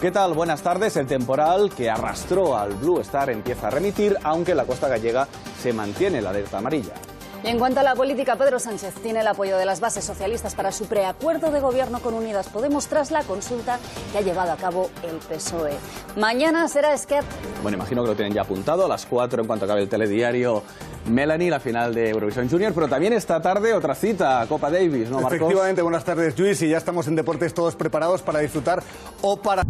¿Qué tal? Buenas tardes. El temporal que arrastró al Blue Star empieza a remitir, aunque la costa gallega se mantiene la alerta amarilla en cuanto a la política, Pedro Sánchez tiene el apoyo de las bases socialistas para su preacuerdo de gobierno con Unidas Podemos tras la consulta que ha llevado a cabo el PSOE. Mañana será Skep. Bueno, imagino que lo tienen ya apuntado a las 4 en cuanto acabe el telediario. Melanie, la final de Eurovisión Junior, pero también esta tarde otra cita, Copa Davis, ¿no, Marcos? Efectivamente, buenas tardes, Luis, y ya estamos en Deportes todos preparados para disfrutar o para...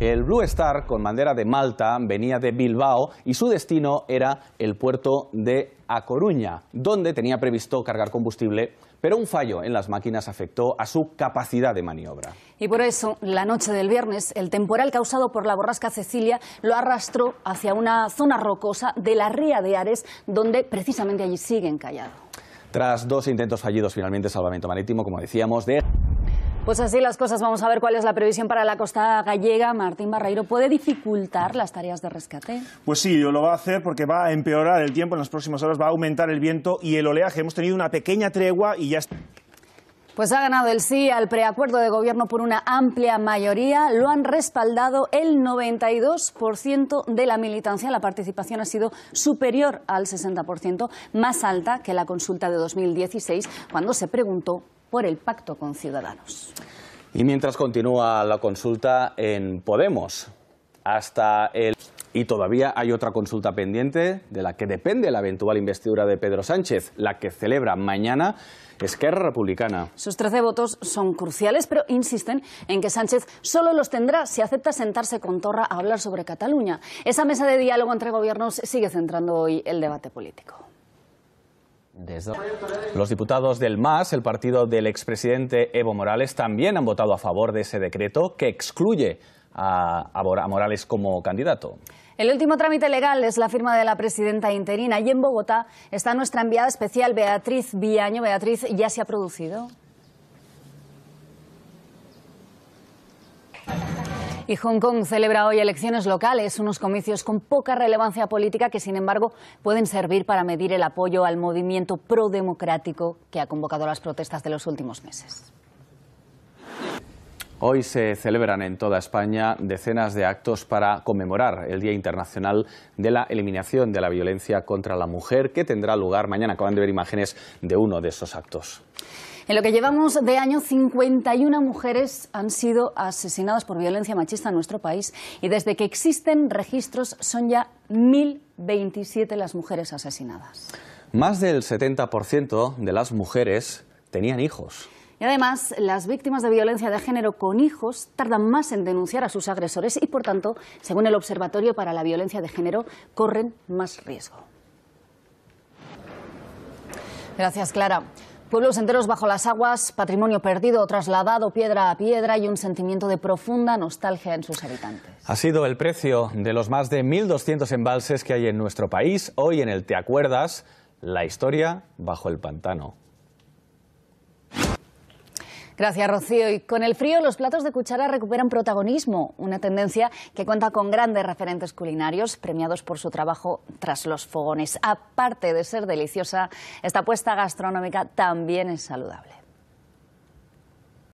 El Blue Star, con bandera de Malta, venía de Bilbao y su destino era el puerto de A Coruña, donde tenía previsto cargar combustible, pero un fallo en las máquinas afectó a su capacidad de maniobra. Y por eso, la noche del viernes, el temporal causado por la borrasca Cecilia lo arrastró hacia una zona rocosa de la ría de Ares, donde precisamente allí sigue encallado. Tras dos intentos fallidos, finalmente Salvamento Marítimo, como decíamos, de... Pues así las cosas. Vamos a ver cuál es la previsión para la costa gallega. Martín Barreiro, ¿puede dificultar las tareas de rescate? Pues sí, lo va a hacer porque va a empeorar el tiempo en las próximas horas, va a aumentar el viento y el oleaje. Hemos tenido una pequeña tregua y ya está. Pues ha ganado el sí al preacuerdo de gobierno por una amplia mayoría. Lo han respaldado el 92% de la militancia. La participación ha sido superior al 60%, más alta que la consulta de 2016, cuando se preguntó por el pacto con Ciudadanos. Y mientras continúa la consulta en Podemos, hasta el... Y todavía hay otra consulta pendiente de la que depende la eventual investidura de Pedro Sánchez, la que celebra mañana Esquerra Republicana. Sus 13 votos son cruciales, pero insisten en que Sánchez solo los tendrá si acepta sentarse con Torra a hablar sobre Cataluña. Esa mesa de diálogo entre gobiernos sigue centrando hoy el debate político. Los diputados del MAS, el partido del expresidente Evo Morales, también han votado a favor de ese decreto que excluye a, a Morales como candidato. El último trámite legal es la firma de la presidenta interina y en Bogotá está nuestra enviada especial Beatriz Villaño. Beatriz, ¿ya se ha producido? Y Hong Kong celebra hoy elecciones locales, unos comicios con poca relevancia política que, sin embargo, pueden servir para medir el apoyo al movimiento prodemocrático que ha convocado las protestas de los últimos meses. Hoy se celebran en toda España decenas de actos para conmemorar el Día Internacional de la Eliminación de la Violencia contra la Mujer, que tendrá lugar mañana. Acaban de ver imágenes de uno de esos actos. En lo que llevamos de año, 51 mujeres han sido asesinadas por violencia machista en nuestro país y desde que existen registros son ya 1.027 las mujeres asesinadas. Más del 70% de las mujeres tenían hijos. Y además, las víctimas de violencia de género con hijos tardan más en denunciar a sus agresores y, por tanto, según el Observatorio para la Violencia de Género, corren más riesgo. Gracias, Clara. Pueblos enteros bajo las aguas, patrimonio perdido, trasladado piedra a piedra y un sentimiento de profunda nostalgia en sus habitantes. Ha sido el precio de los más de 1.200 embalses que hay en nuestro país. Hoy en el Te Acuerdas, la historia bajo el pantano. Gracias, Rocío. Y con el frío, los platos de cuchara recuperan protagonismo, una tendencia que cuenta con grandes referentes culinarios premiados por su trabajo tras los fogones. Aparte de ser deliciosa, esta apuesta gastronómica también es saludable.